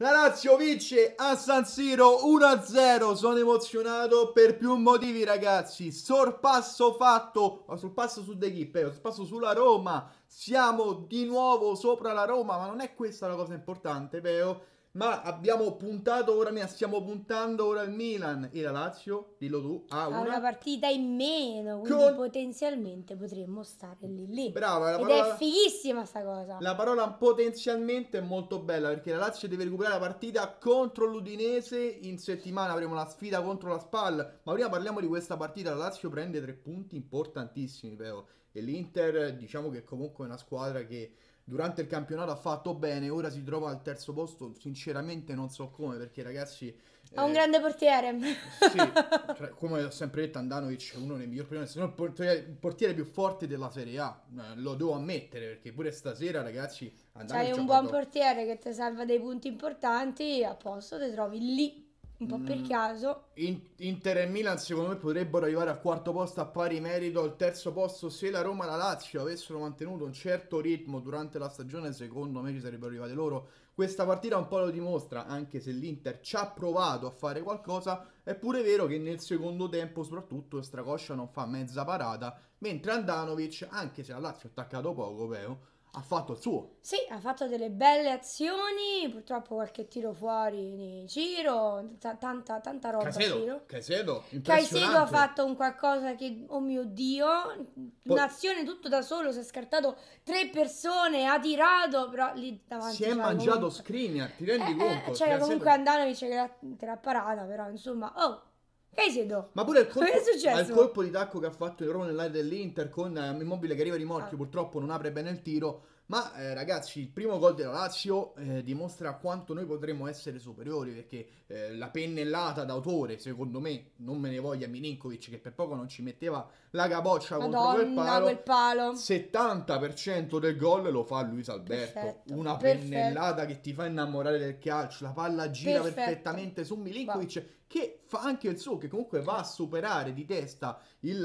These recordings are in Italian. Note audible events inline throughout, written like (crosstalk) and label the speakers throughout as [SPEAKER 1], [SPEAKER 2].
[SPEAKER 1] La Lazio vince a San Siro 1-0, sono emozionato per più motivi ragazzi, sorpasso fatto, ma oh, sorpasso su De Chippe, sorpasso sulla Roma, siamo di nuovo sopra la Roma, ma non è questa la cosa importante, vero? ma abbiamo puntato, ora ne stiamo puntando ora il Milan e la Lazio, dillo tu, ha una, una
[SPEAKER 2] partita in meno, quindi con... potenzialmente potremmo stare lì lì. Brava, la parola... Ed è fighissima sta cosa. La
[SPEAKER 1] parola potenzialmente è molto bella perché la Lazio deve recuperare la partita contro l'Udinese, in settimana avremo la sfida contro la SPAL, ma prima parliamo di questa partita, la Lazio prende tre punti importantissimi, però e l'Inter diciamo che comunque è una squadra che durante il campionato ha fatto bene, ora si trova al terzo posto, sinceramente non so come, perché ragazzi... Ha eh, un grande
[SPEAKER 2] portiere. Sì,
[SPEAKER 1] (laughs) tra, come ho sempre detto, Andanovic è uno dei migliori primi, se non il portiere, il portiere più forte della Serie A, eh, lo devo ammettere, perché pure stasera, ragazzi... Andanovic C'hai un buon
[SPEAKER 2] portiere che ti salva dei punti importanti, a posto, ti trovi lì un po' per mm. caso.
[SPEAKER 1] In- Inter e Milan secondo me potrebbero arrivare al quarto posto a pari merito, al terzo posto se la Roma e la Lazio avessero mantenuto un certo ritmo durante la stagione, secondo me ci sarebbero arrivate loro. Questa partita un po' lo dimostra, anche se l'Inter ci ha provato a fare qualcosa, è pure vero che nel secondo tempo soprattutto Stracoscia non fa mezza parata, mentre Andanovic, anche se la Lazio ha attaccato poco, però ha fatto il suo.
[SPEAKER 2] Sì, ha fatto delle belle azioni, purtroppo qualche tiro fuori di giro, t- tanta, tanta roba Caicedo, Ciro.
[SPEAKER 1] Caicedo, Caicedo ha fatto
[SPEAKER 2] un qualcosa che, oh mio Dio, Poi, un'azione tutto da solo, si è scartato tre persone, ha tirato, però lì davanti... Si è mangiato
[SPEAKER 1] comunque... ti rendi eh, eh conto? Eh, c'era Caicedo. comunque
[SPEAKER 2] Andanovic che l'ha parata, però insomma, oh che siedo? Ma pure il colpo, ma il colpo
[SPEAKER 1] di tacco che ha fatto il Roma nell'area dell'Inter con eh, Immobile che arriva di morchio, ah. purtroppo non apre bene il tiro ma eh, ragazzi, il primo gol della Lazio eh, dimostra quanto noi potremmo essere superiori, perché eh, la pennellata d'autore, secondo me, non me ne voglia Milinkovic, che per poco non ci metteva la capoccia contro quel palo, quel palo. 70% del gol lo fa Luis Alberto. Perfetto, Una perfetto. pennellata che ti fa innamorare del calcio, la palla gira perfetto. perfettamente su Milinkovic. Va che fa anche il suo, che comunque va a superare di testa il,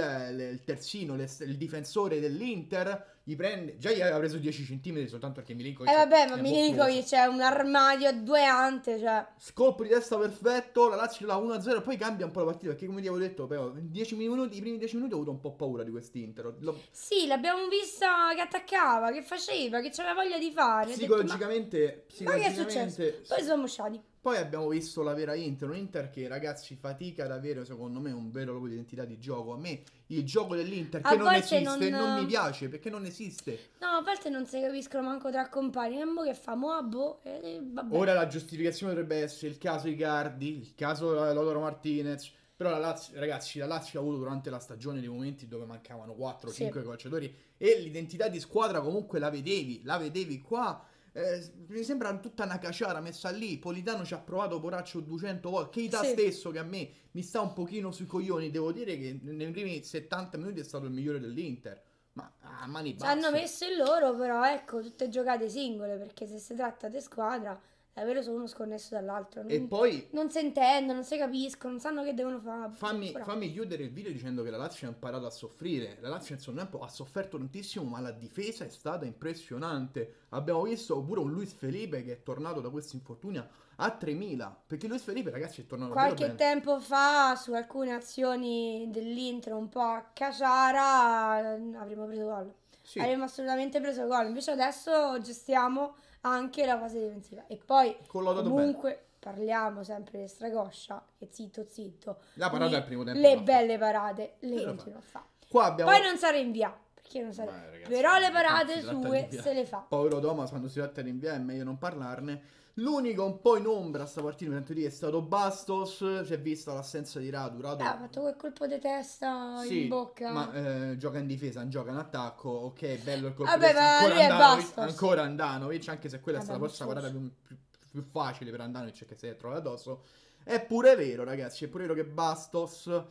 [SPEAKER 1] il terzino, il difensore dell'Inter, gli prende, già gli aveva preso 10 cm soltanto perché Milinkovic. Eh vabbè, ma Milinkovic
[SPEAKER 2] c'è un armadio a due ante, cioè.
[SPEAKER 1] Scopo di testa perfetto, la Lazio la 1-0, poi cambia un po' la partita, perché come ti avevo detto, però, minuti, i primi 10 minuti ho avuto un po' paura di quest'Inter. Lo...
[SPEAKER 2] Sì, l'abbiamo vista che attaccava, che faceva, che c'era voglia di fare. Psicologicamente,
[SPEAKER 1] detto, ma... psicologicamente... Ma che è successo? Poi siamo usciati. Poi abbiamo visto la vera Inter, un'Inter che ragazzi fatica ad avere secondo me un vero logo di identità di gioco. A me il gioco dell'Inter che non esiste non... non... mi piace perché non esiste.
[SPEAKER 2] No, a parte non si capiscono manco tra compagni. E che fa Moabbo e eh, eh, vabbè. Ora la
[SPEAKER 1] giustificazione dovrebbe essere il caso Icardi, il caso eh, Lodoro Martinez. Però la Lazio, ragazzi, la Lazio ha avuto durante la stagione dei momenti dove mancavano 4-5 sì. calciatori e l'identità di squadra comunque la vedevi, la vedevi qua eh, mi sembra tutta una caciara messa lì. Politano ci ha provato poraccio 200 volte. Keita sì. stesso che a me mi sta un pochino sui coglioni. Devo dire che nei primi 70 minuti è stato il migliore dell'Inter. Ma a ah, mani basse. Ci hanno messo
[SPEAKER 2] il loro, però ecco, tutte giocate singole perché se si tratta di squadra davvero sono uno sconnesso dall'altro. Non, e poi... Non si intendono, non si capiscono, non sanno che devono fare. Fammi, fammi,
[SPEAKER 1] chiudere il video dicendo che la Lazio ha imparato a soffrire. La Lazio nel suo tempo ha sofferto tantissimo, ma la difesa è stata impressionante. Abbiamo visto pure un Luis Felipe che è tornato da questa infortunia a 3.000. Perché Luis Felipe, ragazzi, è tornato Qualche
[SPEAKER 2] tempo fa, su alcune azioni dell'intro un po' a caciara, mm, avremmo preso gol. Sì. Avremmo assolutamente preso gol. Invece adesso gestiamo anche la fase difensiva. E poi comunque bene. parliamo sempre di Stragoscia, e zitto zitto. La parata al primo tempo. Le belle parate le continua a fare.
[SPEAKER 1] Poi non
[SPEAKER 2] sarà in via. Perché non sarebbe... Beh, ragazzi, Però le parate sue se le fa.
[SPEAKER 1] Povero Thomas quando si tratta di in via è meglio non parlarne L'unico un po' in ombra a sta partita, tanto è stato Bastos, si è vista l'assenza di Radu. Radu... Eh, ha
[SPEAKER 2] fatto quel colpo di testa sì, in bocca.
[SPEAKER 1] Ma eh, gioca in difesa, non gioca in attacco. Ok, bello il colpo di testa. Ancora, Andanovic, ancora Andanovic, anche se quella è stata forse la guardata più, più, più, facile per Andanovic che si è trovato addosso. È pure vero, ragazzi, è pure vero che Bastos...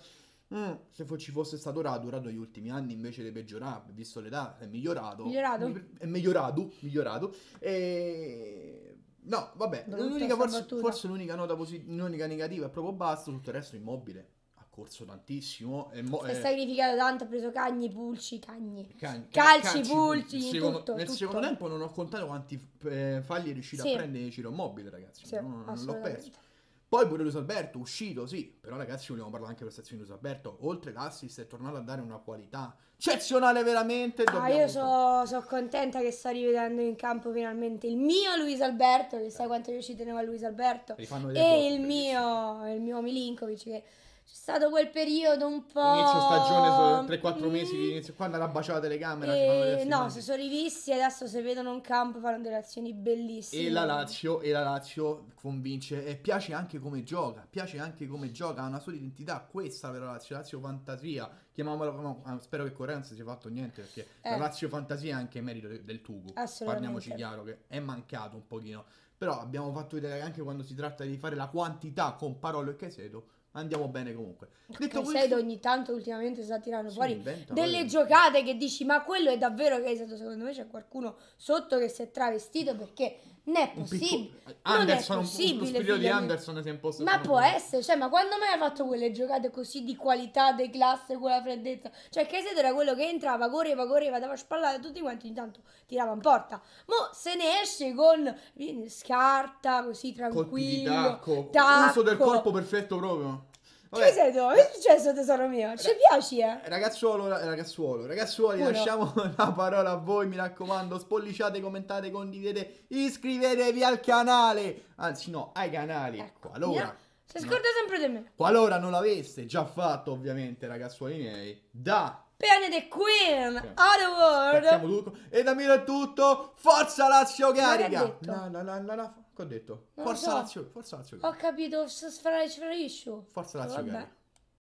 [SPEAKER 1] Mm, se ci fosse stato Radu, Radu negli ultimi anni invece di peggiorare, visto l'età, è migliorato. Migliorato. È migliorato, migliorato. E No, vabbè, l'unica forse, forse, l'unica nota positiva, l'unica negativa è proprio Basto, tutto il resto immobile. Ha corso tantissimo. È mo- si è
[SPEAKER 2] sacrificato tanto, ha preso cagni, pulci, cagni. Cagni,
[SPEAKER 1] calci, calci, pulci, pulci secondo, tutto, Nel tutto. secondo tempo non ho contato quanti eh, falli è riuscito sì. a prendere Ciro Immobile, ragazzi. Sì, non, non l'ho perso poi pure Luis Alberto, uscito, sì, però ragazzi vogliamo parlare anche della stazione di Luis Alberto, oltre l'assist è tornato a dare una qualità eccezionale veramente. Ah, io sono
[SPEAKER 2] so contenta che sto rivedendo in campo finalmente il mio Luis Alberto, che sai eh. quanto io ci tenevo a Luis Alberto, e il mio, il mio Milinkovic che stato quel periodo un po'. Inizio stagione,
[SPEAKER 1] 3-4 mm, mesi di inizio. Quando era baciata la telecamera. E... No, si sono
[SPEAKER 2] rivisti e adesso si vedono in campo fanno delle azioni bellissime. E la
[SPEAKER 1] Lazio, e la Lazio convince. E piace anche come gioca. Piace anche come gioca. Ha una sua identità. Questa per Lazio, Lazio Fantasia. Chiamiamola. No, ah, spero che Correa non si sia fatto niente perché eh. la Lazio Fantasia è anche merito del Tugu. Parliamoci chiaro che è mancato un pochino. Però abbiamo fatto vedere che anche quando si tratta di fare la quantità con parole e Caseto Andiamo bene comunque. Detto questo, Caicedo
[SPEAKER 2] ogni tanto ultimamente sta tirando si fuori inventa, delle quello. giocate che dici ma quello è davvero Caicedo, secondo me c'è qualcuno sotto che si è travestito perché non è possibile. Picco... Anderson, non è possibile, un, uno di Anderson
[SPEAKER 1] si è imposto. Ma può come...
[SPEAKER 2] essere, cioè, ma quando mai ha fatto quelle giocate così di qualità, di classe, con la freddezza? Cioè, Casey era quello che entrava, correva, correva, dava spallate tutti quanti, intanto tirava in porta. Mo se ne esce con scarta, così tranquillo, Colpi di tacco, tacco. uso del corpo
[SPEAKER 1] perfetto proprio. Vabbè. Chi sei
[SPEAKER 2] tu? Che è successo tesoro mio? Ci piaci eh?
[SPEAKER 1] Ragazzuolo, ragazzuolo, ragazzuoli, Uno. lasciamo (laughs) la parola a voi, mi raccomando, spolliciate, commentate, condividete, iscrivetevi al canale, anzi no, ai canali, ecco, ecco allora... Yeah. Si scorda sempre di me. Qualora non l'aveste già fatto, ovviamente, ragazzuoli miei, da...
[SPEAKER 2] Bene the Queen, okay. All the
[SPEAKER 1] World. E da Milo è tutto, forza Lazio carica! No, no, no, no, no. Che ho detto? forza so. Lazio, forza Lazio.
[SPEAKER 2] Ho capito, forza Lazio. Forza Lazio, Vabbè.